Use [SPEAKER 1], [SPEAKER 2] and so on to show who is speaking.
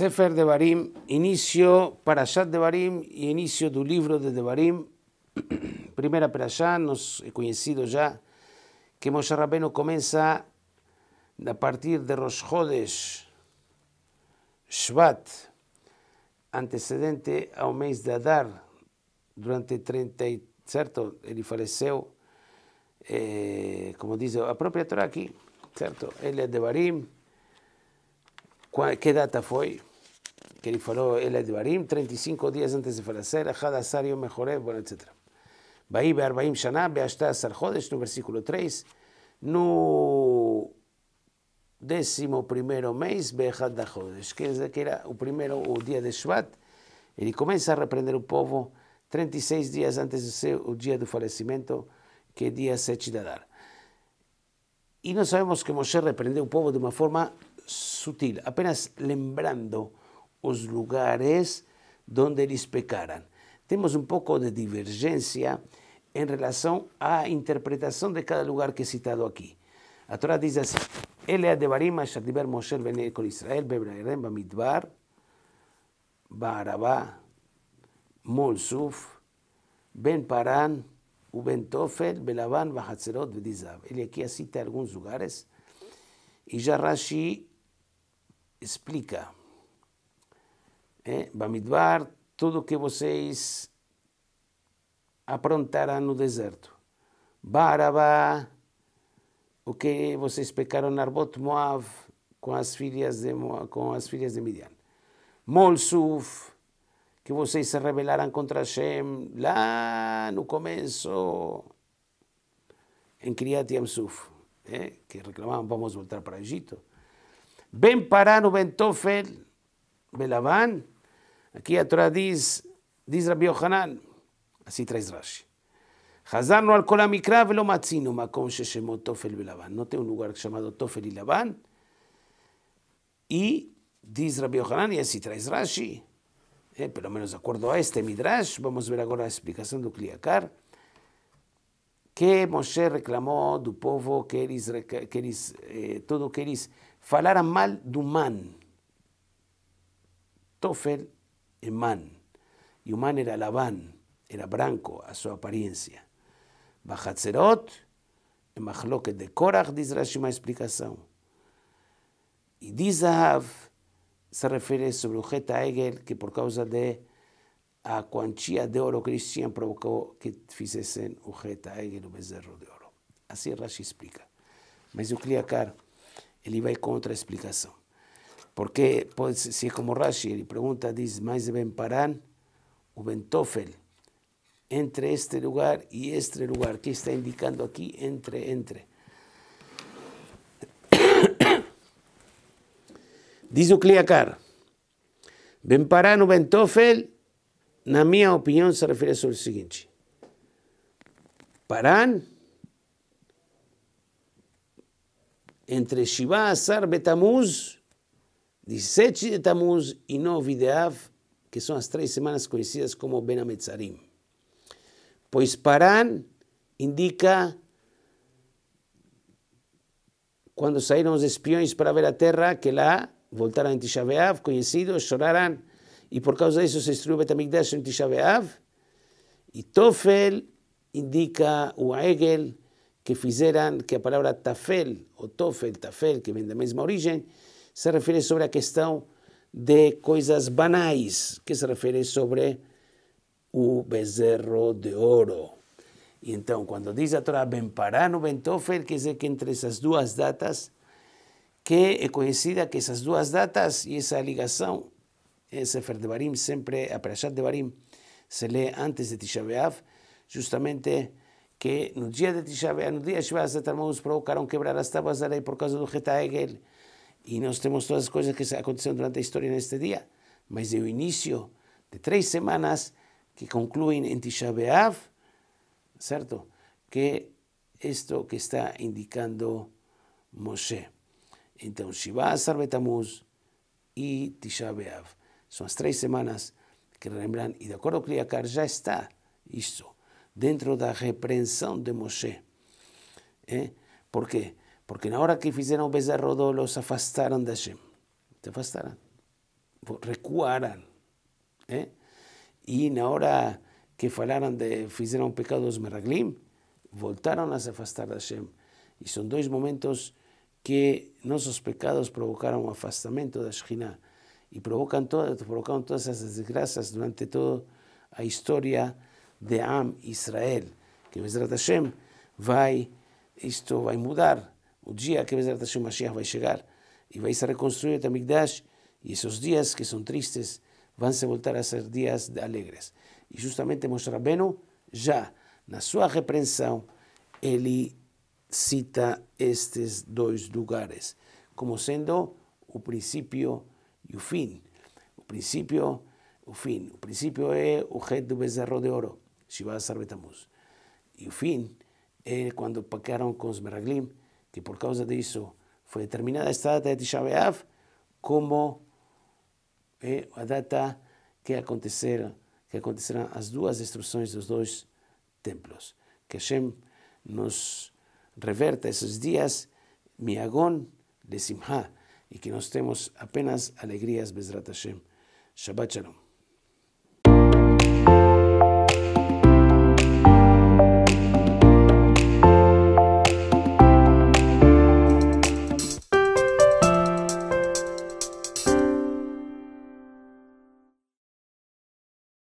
[SPEAKER 1] Sefer de Barim, inicio para Shad de Barim y inicio del libro de Devarim, para Shad nos he conocido ya que Moshe Rabbeinu comienza a partir de Rosh Chodesh, Shvat, antecedente un mes de Adar, durante 30, cierto Él faleceu, eh, como dice a Torah aquí, ¿cierto? Él es de Devarim, ¿Qué data fue? que faló el Edvarim, 35 días antes de fallecer, Ajadasario mejoré, bueno, etc. Bahí Bearbaim Shana, ...en el no versículo 3, no décimo primero mes, Beachad que quer que era el primero, o día de Shvat, Él comienza a reprender al pueblo... 36 días antes de ser el día del fallecimiento, que día se de Y no sabemos que Moshe reprendió al pueblo... de una forma sutil, apenas lembrando los lugares donde ellos pecaran. Tenemos un poco de en relación a la interpretación de cada lugar que he citado aquí. La dice así: así: Ele es de Moshe ben Israel, Bebraerem, Bamidbar, Barabá, Molsuf, Ben Paran, Uben Tofel, Belavan, Bahatzerot, Bedizab. Él aquí cita algunos lugares. y ya Rashi explica é, Bamidbar, tudo que vocês aprontaram no deserto. Barabá, o que vocês pecaram na Arbot Moav com as filhas de, com as filhas de Midian. Molsuf, que vocês se rebelaram contra Hashem lá no começo, em Kriyat Yamsuf, é, eh, que reclamavam, vamos voltar para Egito. Bem para no Bentofel, Belaván. Aquí atrás dice, dice Rabbi Yohanan, así traes Rashi. Hazarno al Kolamikra velo matzino, makom sheshemó Tofel Belaván. Note un lugar llamado Tofel y Y dice Rabbi Yohanan, y así traes Rashi. Eh, pero menos de acuerdo a este Midrash, vamos a ver ahora la explicación de Kliakar, que Moshe reclamó del pueblo que eles, que eles, eh, todo que es, mal do man. Toffel en Man, o man era Labán, era branco a sua aparência. Bajatzerot, en Machlok de Korach, diz Rashi uma explicação. E diz Ahav, se refere sobre o Geta Egel, que por causa de a quantia de ouro que eles tinham provocou que fizessem o Geta Egel, o bezerro de ouro. Assim Rashi explica. Mas o Kliakar, ele vai contra a explicação. Porque, pues, si es como Rashi, pregunta, dice, más Ben Parán o entre este lugar y este lugar, ¿qué está indicando aquí? Entre, entre. dice Ucliacar, Ben Parán o Ben na mi opinión se refiere sobre el siguiente. Paran, entre Shiva Betamuz, 17 de Tamuz y de Av que son las tres semanas conocidas como Ben Pues Parán indica cuando salieron los espiones para ver la tierra, que la voltaran en Tisha B'Av, conocidos, lloraran, y por causa de eso se destruyó Betamigdash en Tisha Y Tofel indica Uaegel, que fizeran que la palabra Tafel o Tofel, Tafel, que viene la misma origen, se refere sobre a questão de coisas banais, que se refere sobre o bezerro de ouro. E então, quando diz a Torá Ben Parano Ben Tofer, quer dizer que entre essas duas datas, que é conhecida que essas duas datas e essa ligação, esse Barim, sempre a Parashat de Barim, se lê antes de Tisha B'Av, justamente que no dia de Tisha B'Av, no dia de Shivaz, os irmãos provocaram quebrar as tábuas da lei por causa do Geta Hegel, Y nosotros tenemos todas las cosas que se acontecieron durante la historia en este día, Mas de un inicio de tres semanas que concluyen en Tisha B'Av, ¿cierto? Que esto que está indicando Moshe. Entonces, Shiva Sarbetamuz y y Tisha B'Av. Son las tres semanas que remembran Y de acuerdo con Yakar ya está esto dentro de la reprensión de Moshe. ¿eh? Por qué? Porque en la hora que hicieron o los los de de Hashem. Se afastaron, Recuaran, ¿eh? y en la hora que falaron de, hicieron pecados meraglim, voltaron a se afastar de Hashem. y son dos momentos que nuestros pecados provocaron un afastamiento de Shekhinah y provocan todas, provocaron todas esas desgracias durante toda la historia de Am Israel, que Mesrat Hashem esto va a mudar O dia que Bezerra Hashem Mashiach vai chegar e vai ser reconstruído o Migdash, e esses dias que são tristes vão se voltar a ser dias alegres. E justamente Moshe Rabbeinu, já na sua repreensão, ele cita estes dois lugares como sendo o princípio e o fim. O princípio, o fim. O princípio é o rei do bezerro de ouro, Shiva Sarbetamuz. E o fim é quando pecaram com os Meraglim, que por causa disso foi determinada esta data de Tisha B'Av como é a data que acontecer que acontecerão as duas destruções dos dois templos. Que Hashem nos reverta esses dias miagon de Simha e que nós temos apenas alegrias Bezrat Hashem. Shabbat Shalom.